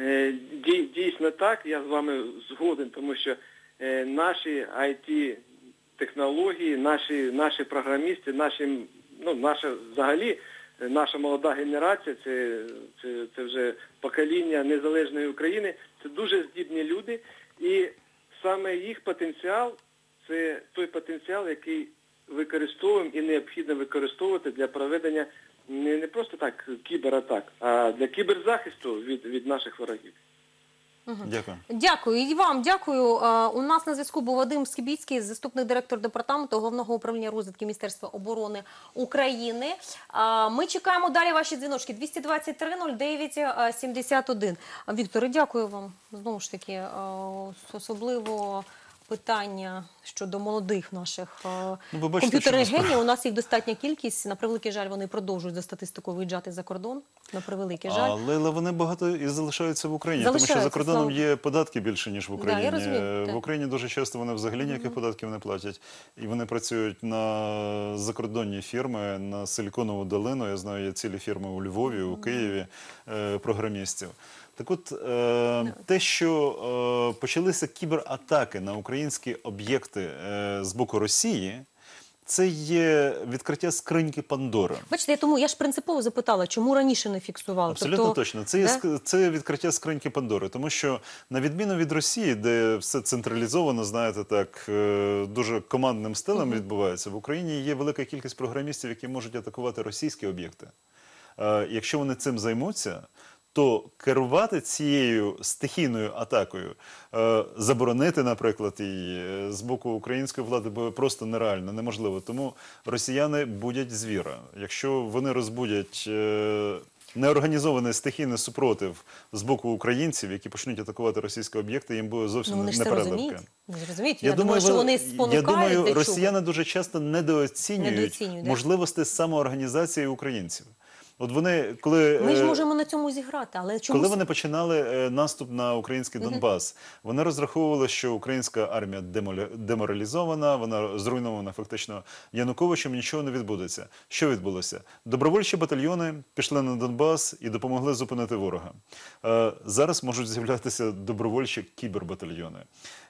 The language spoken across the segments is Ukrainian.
Е, дійсно так, я з вами згоден, тому що е, наші it технології, наші наші програмісти, наші, ну, наша взагалі, е, наша молода генерація, це, це, це вже покоління незалежної України, це дуже здібні люди. І саме їх потенціал це той потенціал, який використовуємо і необхідно використовувати для проведення не не просто так кібератак, а для кіберзахисту від, від наших ворогів. Дякую. Дякую і вам дякую. У нас на зв'язку був Вадим Скібіцький, заступник директора департаменту головного управління розвитки Міністерства оборони України. Ми чекаємо далі ваші дзвіночки 223 09 71. Вікторе, дякую вам знову ж таки, особливо питання щодо молодих наших е, ну, комп'ютерів-генів. У нас їх достатня кількість. На превеликий жаль, вони продовжують за статистикою виїжджати за кордон. На превеликий жаль. Але, але вони багато і залишаються в Україні, залишаються, тому що за кордоном є податки більше ніж в Україні. Да, я розумію, е, в Україні дуже часто вони взагалі ніяких mm -hmm. податків не платять, і вони працюють на закордонні фірми на силіконову долину. Я знаю, є цілі фірми у Львові, у Києві е, програмістів. Так от, е, ну. те, що е, почалися кібератаки на українські об'єкти е, з боку Росії, це є відкриття скриньки Пандори. Бачите, я тому я ж принципово запитала, чому раніше не фіксували. Абсолютно тобто, точно. Це є це відкриття скриньки Пандори, тому що на відміну від Росії, де все централізовано, знаєте, так е, дуже командним стилем відбувається, в Україні є велика кількість програмістів, які можуть атакувати російські об'єкти. Е, Якщо вони цим займуться, то керувати цією стихійною атакою, е, заборонити, наприклад, її е, з боку української влади було просто нереально, неможливо. Тому росіяни будять звіра. Якщо вони розбудять е, неорганізований стихійний супротив з боку українців, які почнуть атакувати російські об'єкти, їм буде зовсім Ну, вони ж це непереливки. Вони розуміють. Я, думаю, що вони спонукають до думаю, чого. росіяни дуже часто недооцінюють, Недооцінюють, можливості самоорганізації українців. От вони коли ми ж е, можемо на цьому зіграти, але чомусь... коли вони починали е, наступ на український Донбас, вони розраховували, що українська армія деморалізована, вона зруйнована фактично Януковичем. Нічого не відбудеться. Що відбулося? Добровольчі батальйони пішли на Донбас і допомогли зупинити ворога. Е, зараз можуть з'являтися добровольчі кібербатальйони.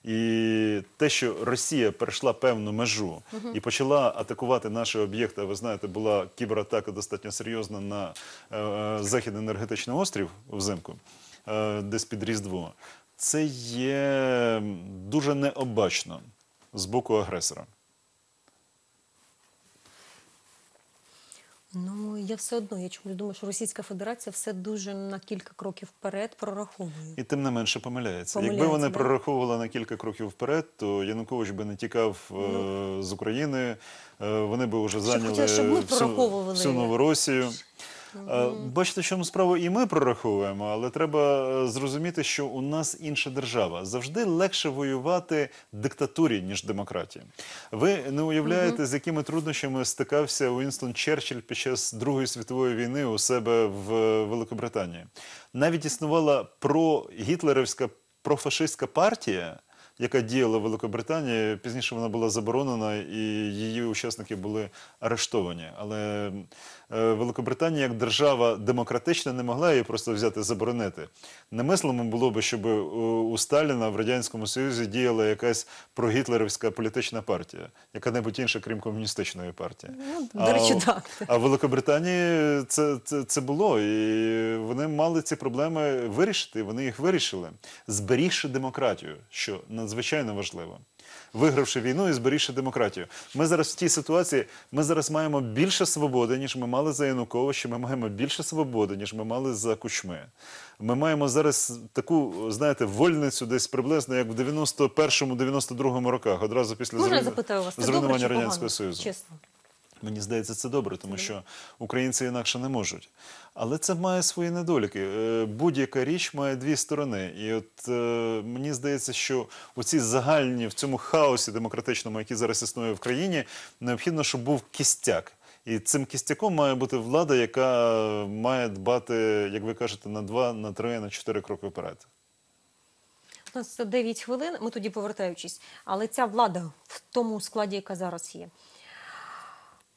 І те, що Росія перейшла певну межу і почала атакувати наші об'єкти, ви знаєте, була кібератака достатньо серйозна на е, е, західний енергетичний острів взимку, е, десь під Різдво, це є дуже необачно з боку агресора. Ну я все одно я чому думаю, що Російська Федерація все дуже на кілька кроків вперед прораховує і тим не менше помиляється. помиляється Якби вони да? прораховували на кілька кроків вперед, то Янукович би не тікав е, ну, е з України. Е вони би вже зайняли щоб ми всю, всю новоросію. Е, бачите, в чому справу і ми прораховуємо, але треба е, зрозуміти, що у нас інша держава. Завжди легше воювати диктатурі, ніж демократії. Ви не уявляєте, з якими труднощами стикався Уінстон Черчилль під час Другої світової війни у себе в е, Великобританії. Навіть існувала прогітлерівська профашистська партія, яка діяла в Великобританії. Пізніше вона була заборонена і її учасники були арештовані. Але е, Великобританія як держава демократична не могла її просто взяти заборонити. Немислимо було б, щоб у Сталіна в радянському союзі діяла якась прогітлерівська політична партія, яка-небудь інша, крім комуністичної партії. Ну, до речі, так. А, в Великобританії це, це, це було, і вони мали ці проблеми вирішити. Вони їх вирішили, зберігши демократію, що надзвичайно надзвичайно важливо. Вигравши війну і зберігши демократію. Ми зараз в тій ситуації, ми зараз маємо більше свободи, ніж ми мали за Януковича, ми маємо більше свободи, ніж ми мали за кучми. Ми маємо зараз таку, знаєте, вольницю десь приблизно, як в 91-92 роках, одразу після зруйнування Радянського Союзу. Чесно. Мені здається, це добре, тому що українці інакше не можуть. Але це має свої недоліки. Е, будь-яка річ має дві сторони. І от е, мені здається, що у цій загальні в цьому хаосі демократичному, який зараз існує в країні, необхідно, щоб був кістяк. І цим кістяком має бути влада, яка має дбати, як ви кажете, на два, на три, на чотири кроки вперед. У нас 9 хвилин. Ми тоді повертаючись, але ця влада в тому складі, яка зараз є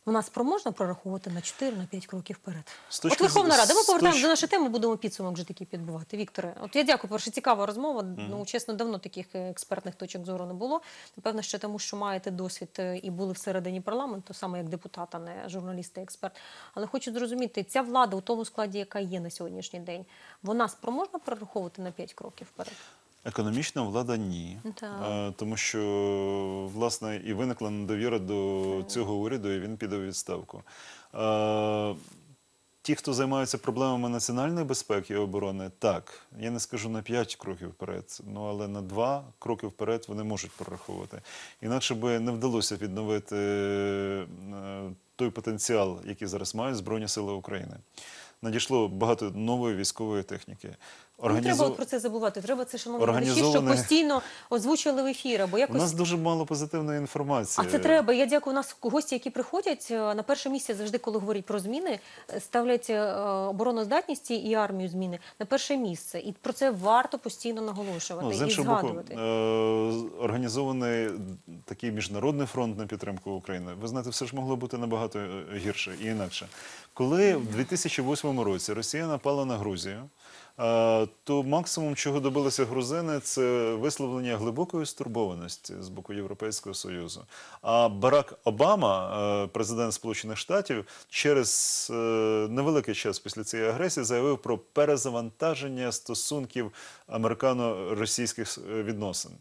вона спроможна прораховувати на 4 на 5 кроків вперед. От Верховна Рада, ми повертаємося до нашої теми, будемо підсумок вже такий підбувати. Вікторе, от я дякую, перше цікава розмова. Mm -hmm. Ну чесно, давно таких е, експертних точок зору не було. Напевно, ще тому, що маєте досвід е, і були всередині парламенту, саме як депутата, не журналіст і експерт. Але хочу зрозуміти, ця влада у тому складі, яка є на сьогоднішній день, вона спроможна прораховувати на 5 кроків вперед. Економічна влада ні, е, тому що власне і виникла недовіра до цього уряду, і він піде у відставку. Е, ті, хто займаються проблемами національної безпеки і оборони, так я не скажу на п'ять кроків вперед, ну але на два кроки вперед вони можуть прораховувати. Інакше би не вдалося відновити е, той потенціал, який зараз мають Збройні Сили України. Надійшло багато нової військової техніки. Ну, Організу... Не треба про це забувати. Треба це шановні Організоване... що постійно озвучили в ефір. Бо якось у нас дуже мало позитивної інформації. А це треба. Я дякую. У нас гості, які приходять е, на перше місце, завжди коли говорять про зміни, е, ставлять е, обороноздатність і армію зміни на перше місце, і про це варто постійно наголошувати ну, з і згадувати. Боку, е організований такий міжнародний фронт на підтримку України. Ви знаєте, все ж могло бути набагато гірше і інакше, коли в 2008 році Росія напала на Грузію. Е, то максимум, чого добилися грузини, це висловлення глибокої стурбованості з боку Європейського союзу. А Барак Обама, е, президент Сполучених Штатів, через е, невеликий час після цієї агресії заявив про перезавантаження стосунків американо-російських відносин.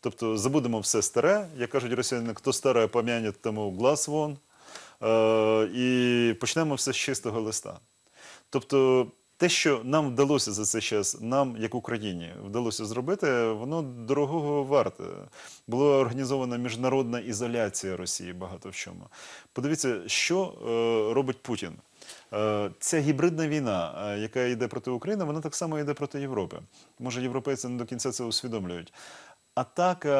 Тобто забудемо все старе, як кажуть росіяни, хто старе пам'яне, тому глас вон, і почнемо все з чистого листа. Тобто те, що нам вдалося за цей час, нам, як Україні, вдалося зробити, воно дорогого варте. Була організована міжнародна ізоляція Росії багато в чому. Подивіться, що е, робить Путін. Е, ця гібридна війна, е, яка йде проти України, вона так само йде проти Європи. Може, європейці не до кінця це усвідомлюють. Атака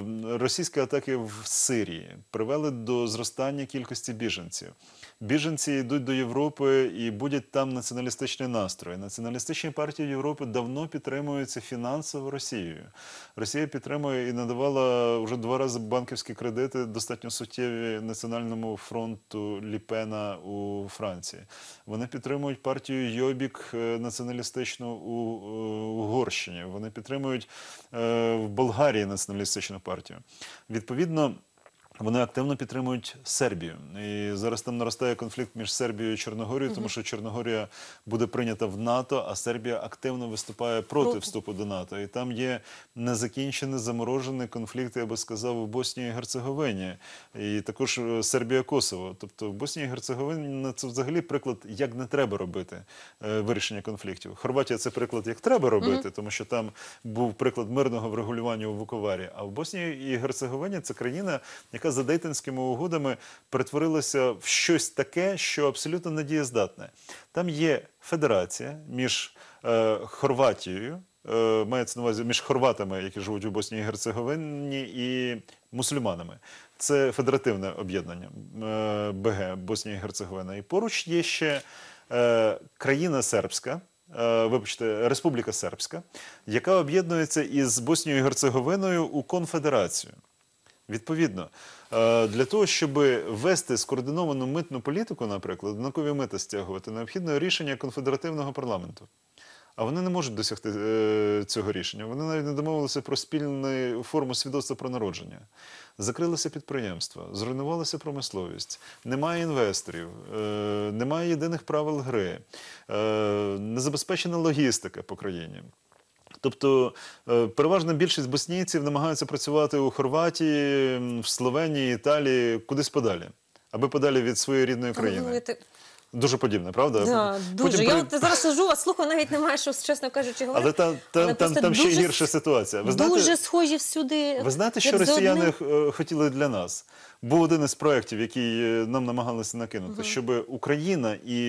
е, російські атаки в Сирії привели до зростання кількості біженців. Біженці йдуть до Європи і будять там націоналістичний настрої. Націоналістичні партії Європи давно підтримуються фінансово Росією. Росія підтримує і надавала вже два рази банківські кредити достатньо суттєві національному фронту Ліпена у Франції. Вони підтримують партію Йобік е, націоналістичну у е, Угорщині. Вони підтримують в Болгарії націоналістичну партію. Відповідно. Вони активно підтримують Сербію, і зараз там наростає конфлікт між Сербією і Чорногорією, тому що Чорногорія буде прийнята в НАТО, а Сербія активно виступає проти вступу до НАТО. І там є незакінчений заморожений конфлікт, я би сказав, у Боснії і Герцеговині, і також е, Сербія, Косово. Тобто в Боснії і Герцеговині це взагалі приклад, як не треба робити е, вирішення конфліктів. Хорватія це приклад, як треба робити, тому що там був приклад мирного врегулювання у Вуковарі. А в Боснії і Герцеговині це країна, яка яка за Дейтинськими угодами перетворилася в щось таке, що абсолютно недієздатне. Там є федерація між е, Хорватією, е, мається на увазі між хорватами, які живуть у Боснії і Герцеговині, і мусульманами. Це федеративне об'єднання е, БГ Боснія і Герцеговина. І поруч є ще е, країна сербська. Е, вибачте, Республіка Сербська, яка об'єднується із Боснією і Герцеговиною у конфедерацію. Відповідно, е, для того, щоб вести скоординовану митну політику, наприклад, однакові мита стягувати, необхідно рішення конфедеративного парламенту. А вони не можуть досягти е, цього рішення. Вони навіть не домовилися про спільну форму свідоцтва про народження. Закрилися підприємства, зруйнувалася промисловість, немає інвесторів, е, немає єдиних правил гри, незабезпечена логістика по країні. Тобто е, переважна більшість боснійців намагаються працювати у Хорватії, в Словенії, Італії, кудись подалі, аби подалі від своєї рідної країни. Дуже подібне, правда? Да, дуже. Потім Я от зараз сижу, а слухаю, навіть немає, що, чесно кажучи, Але там, там, Але там, там ще дуже- гірша ситуація. Ви знаєте, Дуже схожі всюди. ви знаєте, що росіяни е, хотіли для нас? Був один із проєктів, який е, нам намагалися накинути, щоб Україна і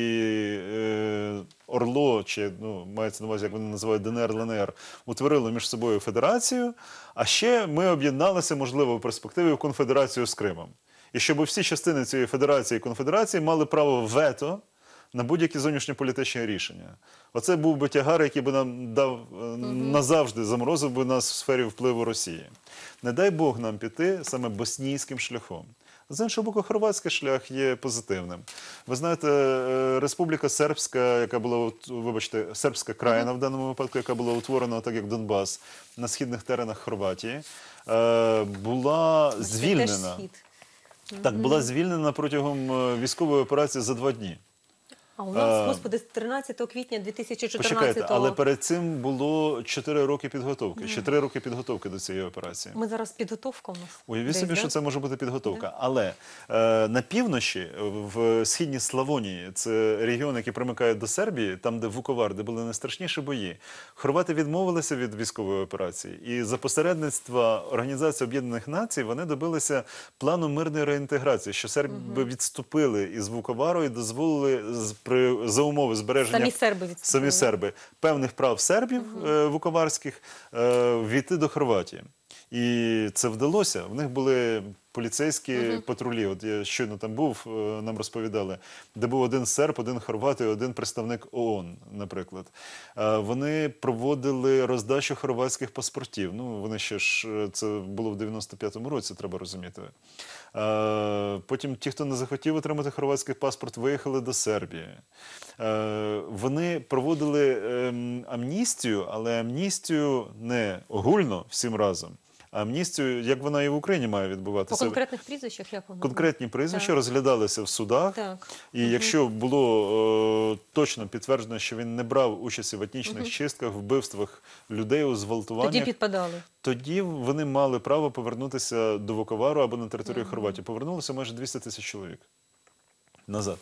е, Орло, чи ну, мається на увазі, як вони називають ДНР, ЛНР, утворили між собою федерацію, а ще ми об'єдналися, можливо, в перспективі в конфедерацію з Кримом і щоб всі частини цієї федерації і конфедерації мали право вето на будь-які зовнішньополітичні рішення. Оце був би тягар, який би нам дав е, назавжди заморозив би нас в сфері впливу Росії. Не дай Бог нам піти саме боснійським шляхом. З іншого боку, хорватський шлях є позитивним. Ви знаєте, е, Республіка Сербська, яка була вибачте, сербська країна в даному випадку, яка була утворена, так як Донбас на східних теренах Хорватії, е, була звільнена. Так, була звільнена протягом е, військової операції за два дні. А у нас, е, господи, з 13 квітня 2014 Почекайте, але перед цим було 4 роки підготовки. Ще 3 роки підготовки до цієї операції. Ми зараз підготовка у нас. Уявіть собі, да? що це може бути підготовка. Але е, на півночі, в східній Славонії, це регіон, який примикає до Сербії, там, де Вуковар, де були найстрашніші бої, хорвати відмовилися від військової операції. І за посередництва Організації Об'єднаних Націй вони добилися плану мирної реінтеграції, що серби відступили із Вуковару і дозволили з при за умови збереження самі серби самі серби певних прав сербів угу. е, вуковарських е, війти до Хорватії. І це вдалося. В них були поліцейські uh патрулі. От я щойно там був, е, нам розповідали, де був один серб, один хорват і один представник ООН, наприклад. Е, вони проводили роздачу хорватських паспортів. Ну вони ще ж е, це було в 95-му році, треба розуміти. Е, потім ті, хто не захотів отримати хорватський паспорт, виїхали до Сербії. Е, вони проводили ем, амністію, але амністію не огульно всім разом амністію, як вона і в Україні має відбуватися. По конкретних прізвищах як вона? Конкретні прізвища так. розглядалися в судах, так. і угу. якщо було е, точно підтверджено, що він не брав участі в етнічних угу. чистках, вбивствах людей у звалтуваннях, тоді підпадали. Тоді вони мали право повернутися до Вуковару або на територію угу. Хорватії. Повернулося майже 200 тисяч чоловік назад.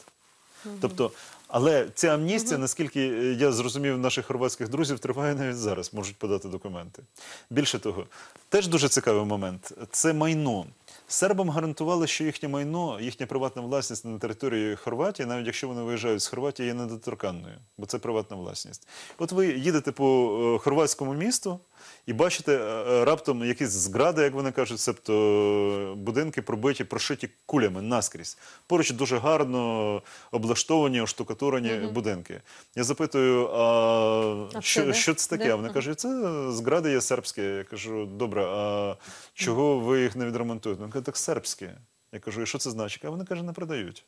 Тобто але ця амністія, наскільки е, я зрозумів наших хорватських друзів, триває навіть зараз, можуть подати документи. Більше того, теж дуже цікавий момент це майно. Сербам гарантували, що їхнє майно, їхня приватна власність на території Хорватії, навіть якщо вони виїжджають з Хорватії, є недоторканною, бо це приватна власність. От ви їдете по е, хорватському місту. І бачите, е, е, раптом якісь згради, як вони кажуть, себто е, будинки пробиті, прошиті кулями наскрізь. Поруч дуже гарно облаштовані, оштукатурені mm будинки. Я запитую, а, а що де? що це таке? Де? Вони кажуть, це згради є сербські. Я кажу, добре, а чого ви їх не відремонтуєте? Вони кажуть, так сербські. Я кажу, і що це значить? А вони кажуть, не продають.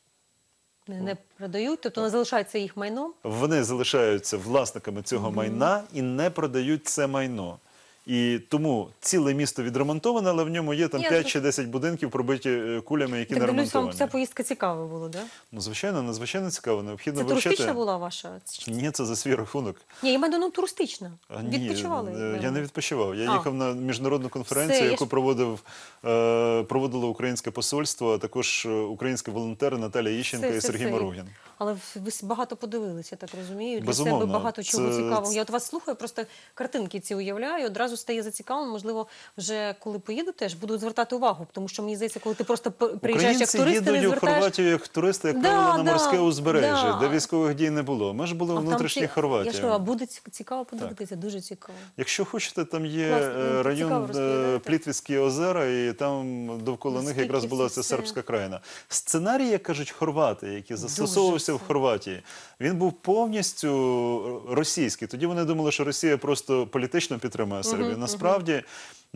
Не, не продають, тобто не залишаються їх майно? Вони залишаються власниками цього mm -hmm. майна і не продають це майно. І тому ціле місто відремонтоване, але в ньому є там Я 5 ну, чи 10 будинків, пробиті е, кулями, які так, не ремонтовані. ця поїздка цікава була, да? Ну, звичайно, надзвичайно цікаво. Необхідно Це вивчити. туристична була ваша? Ні, це за свій рахунок. Ні, я маю на ну, туристична. А, ні, Відпочивали? Е, я не відпочивав. Я А. їхав на міжнародну конференцію, я яку проводив е, проводило українське посольство, а також е, українські волонтери Наталя Іщенка і все, Сергій все але ви багато подивилися, так розумію. Для Безумовно. себе багато чого цікавого. Я от вас слухаю, просто картинки ці уявляю. Одразу стає зацікавлено. Можливо, вже коли поїду, теж буду звертати увагу, тому що мені здається, коли ти просто приїжджаєш як турист, їдуть не у Хорватію як туристи, як да, правило, на да, морське узбережжя, да. де військових дій не було. Ми ж були у внутрішній Хорватії. Я що, буде цікаво подивитися, так. дуже цікаво. Якщо хочете, там є Власне, ну, район е, Плітвіцькі озера, і там довкола Наскільки них якраз була ця сербська країна. Сценарії, як кажуть хорвати, які застосовувався залишився в Хорватії. Він був повністю російський. Тоді вони думали, що Росія просто політично підтримує Сербію. Насправді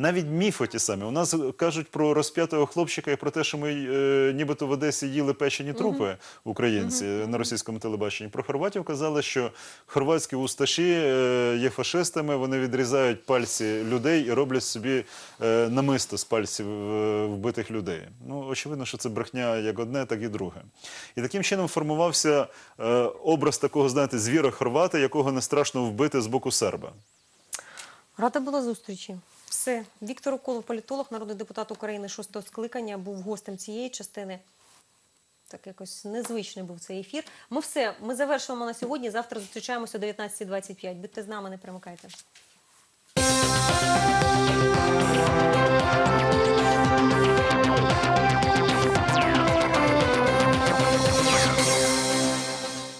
навіть міфи ті самі. У нас кажуть про розп'ятого хлопчика і про те, що ми е, нібито в Одесі їли печені трупи українці на російському телебаченні. Про хорватів казали, що хорватські усташі е, є фашистами, вони відрізають пальці людей і роблять собі е, намисто з пальців е, вбитих людей. Ну, очевидно, що це брехня як одне, так і друге. І таким чином формувався е, образ такого, знаєте, звіра хорвата, якого не страшно вбити з боку серба. Рада була зустрічі. Все, Віктор Уколов, політолог, народний депутат України, шостого скликання, був гостем цієї частини. Так якось незвичний був цей ефір. Ми все, ми завершуємо на сьогодні. Завтра зустрічаємося о 19.25. Будьте з нами, не примикайте.